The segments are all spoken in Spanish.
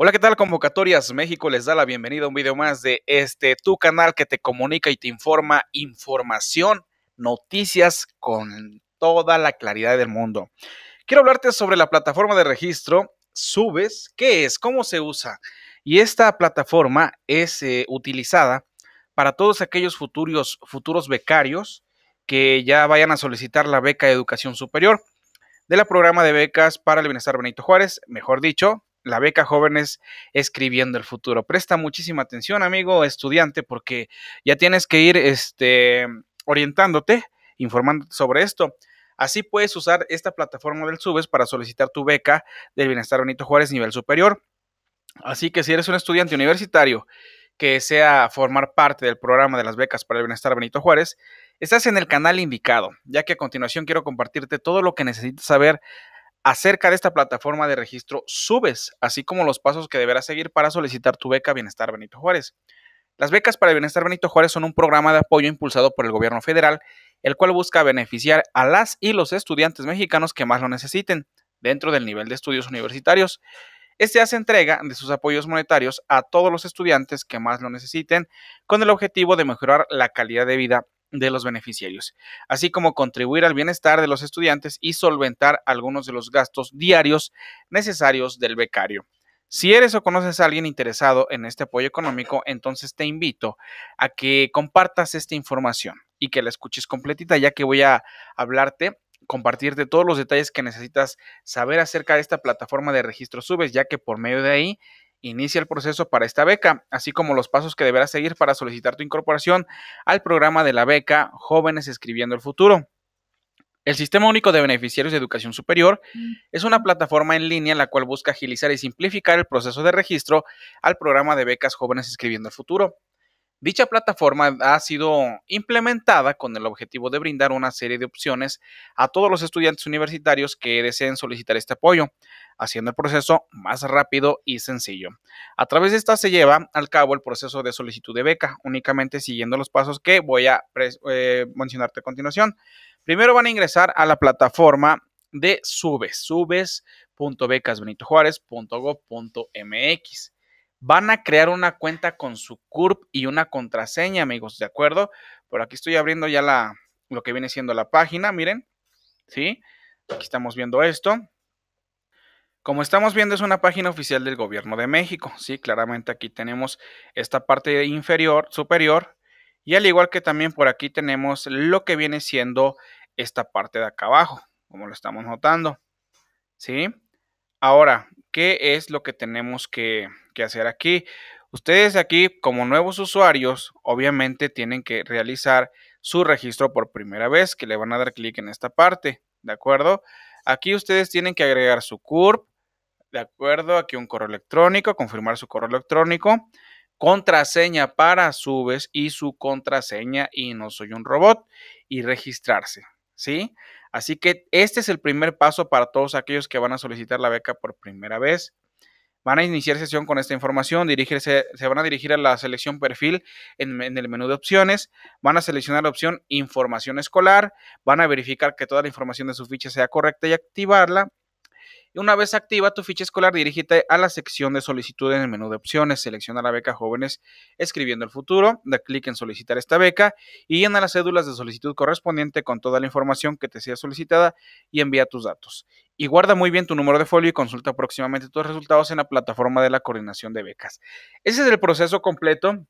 Hola, ¿qué tal? Convocatorias México les da la bienvenida a un video más de este tu canal que te comunica y te informa información, noticias con toda la claridad del mundo. Quiero hablarte sobre la plataforma de registro Subes, qué es, cómo se usa. Y esta plataforma es eh, utilizada para todos aquellos futuros, futuros becarios que ya vayan a solicitar la beca de educación superior de la programa de becas para el bienestar Benito Juárez, mejor dicho, la beca jóvenes escribiendo el futuro. Presta muchísima atención, amigo estudiante, porque ya tienes que ir este, orientándote, informándote sobre esto. Así puedes usar esta plataforma del Subes para solicitar tu beca del Bienestar Benito Juárez nivel superior. Así que si eres un estudiante universitario que desea formar parte del programa de las becas para el Bienestar Benito Juárez, estás en el canal indicado, ya que a continuación quiero compartirte todo lo que necesitas saber acerca de esta plataforma de registro subes, así como los pasos que deberás seguir para solicitar tu beca Bienestar Benito Juárez. Las becas para el Bienestar Benito Juárez son un programa de apoyo impulsado por el gobierno federal, el cual busca beneficiar a las y los estudiantes mexicanos que más lo necesiten dentro del nivel de estudios universitarios. Este hace entrega de sus apoyos monetarios a todos los estudiantes que más lo necesiten con el objetivo de mejorar la calidad de vida de los beneficiarios, así como contribuir al bienestar de los estudiantes y solventar algunos de los gastos diarios necesarios del becario. Si eres o conoces a alguien interesado en este apoyo económico, entonces te invito a que compartas esta información y que la escuches completita, ya que voy a hablarte, compartirte todos los detalles que necesitas saber acerca de esta plataforma de registro subes, ya que por medio de ahí Inicia el proceso para esta beca, así como los pasos que deberás seguir para solicitar tu incorporación al programa de la beca Jóvenes Escribiendo el Futuro. El Sistema Único de Beneficiarios de Educación Superior mm. es una plataforma en línea en la cual busca agilizar y simplificar el proceso de registro al programa de becas Jóvenes Escribiendo el Futuro. Dicha plataforma ha sido implementada con el objetivo de brindar una serie de opciones a todos los estudiantes universitarios que deseen solicitar este apoyo, haciendo el proceso más rápido y sencillo. A través de esta se lleva al cabo el proceso de solicitud de beca, únicamente siguiendo los pasos que voy a eh, mencionarte a continuación. Primero van a ingresar a la plataforma de subes, Van a crear una cuenta con su CURP y una contraseña, amigos, ¿de acuerdo? Por aquí estoy abriendo ya la, lo que viene siendo la página, miren, ¿sí? Aquí estamos viendo esto. Como estamos viendo, es una página oficial del gobierno de México, ¿sí? Claramente aquí tenemos esta parte inferior, superior, y al igual que también por aquí tenemos lo que viene siendo esta parte de acá abajo, como lo estamos notando, ¿sí? Ahora, ¿qué es lo que tenemos que, que hacer aquí. Ustedes aquí, como nuevos usuarios, obviamente tienen que realizar su registro por primera vez, que le van a dar clic en esta parte, ¿de acuerdo? Aquí ustedes tienen que agregar su CURP, ¿de acuerdo? Aquí un correo electrónico, confirmar su correo electrónico, contraseña para subes y su contraseña y no soy un robot y registrarse, ¿sí? Así que este es el primer paso para todos aquellos que van a solicitar la beca por primera vez. Van a iniciar sesión con esta información, se van a dirigir a la selección perfil en, el menú de opciones, van a seleccionar la opción información escolar, van a verificar que toda la información de su ficha sea correcta y activarla. una vez activa tu ficha escolar, dirígete a la sección de solicitud en el menú de opciones, selecciona la beca jóvenes escribiendo el futuro, da clic en solicitar esta beca y llena las cédulas de solicitud correspondiente con toda la información que te sea solicitada y envía tus datos y guarda muy bien tu número de folio y consulta próximamente tus resultados en la plataforma de la coordinación de becas. Ese es el proceso completo.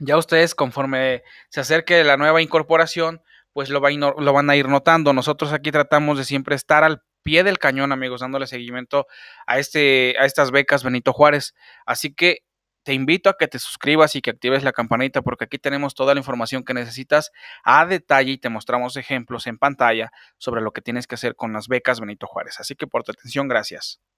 Ya ustedes, conforme se acerque la nueva incorporación, pues lo, van a ir notando. Nosotros aquí tratamos de siempre estar al pie del cañón, amigos, dándole seguimiento a, este, a estas becas Benito Juárez. Así que te invito a que te suscribas y que actives la campanita porque aquí tenemos toda la información que necesitas a detalle y te mostramos ejemplos en pantalla sobre lo que tienes que hacer con las becas Benito Juárez. Así que por tu atención, gracias.